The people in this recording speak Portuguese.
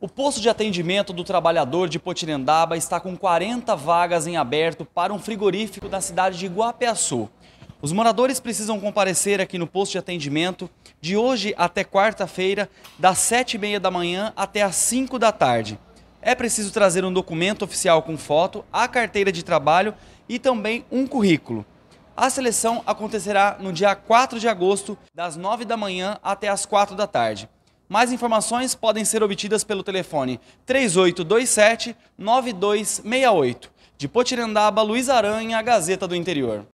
O posto de atendimento do trabalhador de Potirendaba está com 40 vagas em aberto para um frigorífico na cidade de Guapiaçu. Os moradores precisam comparecer aqui no posto de atendimento de hoje até quarta-feira, das sete e meia da manhã até as 5 da tarde. É preciso trazer um documento oficial com foto, a carteira de trabalho e também um currículo. A seleção acontecerá no dia 4 de agosto, das 9 da manhã até as 4 da tarde. Mais informações podem ser obtidas pelo telefone 3827-9268. De Potirendaba, Luiz Aranha, Gazeta do Interior.